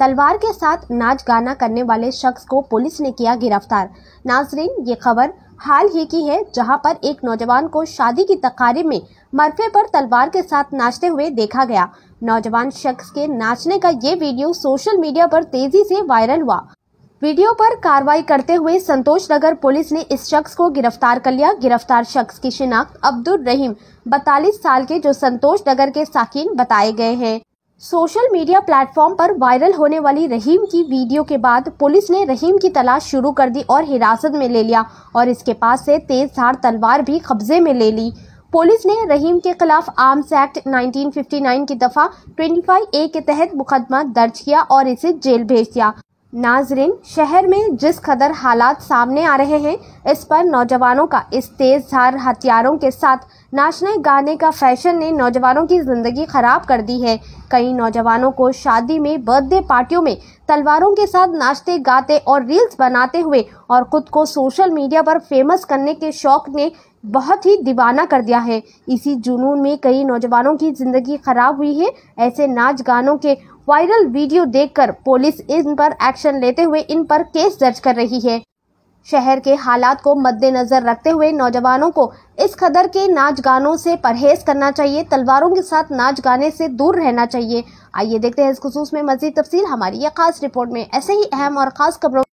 तलवार के साथ नाच गाना करने वाले शख्स को पुलिस ने किया गिरफ्तार नाजरीन ये खबर हाल ही की है जहां पर एक नौजवान को शादी की तकारी में मरफे पर तलवार के साथ नाचते हुए देखा गया नौजवान शख्स के नाचने का ये वीडियो सोशल मीडिया पर तेजी से वायरल हुआ वीडियो पर कार्रवाई करते हुए संतोष नगर पुलिस ने इस शख्स को गिरफ्तार कर लिया गिरफ्तार शख्स की शिनाख्त अब्दुल रहीम बतालीस साल के जो संतोष नगर के साकिन बताए गए हैं सोशल मीडिया प्लेटफॉर्म पर वायरल होने वाली रहीम की वीडियो के बाद पुलिस ने रहीम की तलाश शुरू कर दी और हिरासत में ले लिया और इसके पास से तेज धार तलवार भी कब्जे में ले ली पुलिस ने रहीम के खिलाफ आर्म्स एक्ट 1959 की दफ़ा 25 ए के तहत मुकदमा दर्ज किया और इसे जेल भेज दिया नाजरीन शहर में जिस कदर हालात सामने आ रहे हैं इस पर नौजवानों का इस तेज धार हथियारों के साथ नाचने गाने का फैशन ने नौजवानों की जिंदगी खराब कर दी है कई नौजवानों को शादी में बर्थडे पार्टियों में तलवारों के साथ नाचते गाते और रील्स बनाते हुए और खुद को सोशल मीडिया पर फेमस करने के शौक ने बहुत ही दीवाना कर दिया है इसी जुनून में कई नौजवानों की ज़िंदगी खराब हुई है ऐसे नाच गानों के वायरल वीडियो देखकर पुलिस इन पर एक्शन लेते हुए इन पर केस दर्ज कर रही है शहर के हालात को मद्देनजर रखते हुए नौजवानों को इस कदर के नाच गानों से परहेज करना चाहिए तलवारों के साथ नाच गाने से दूर रहना चाहिए आइए देखते हैं इस खसूस में मजीद तफसील हमारी ये खास रिपोर्ट में ऐसे ही अहम और खास खबरों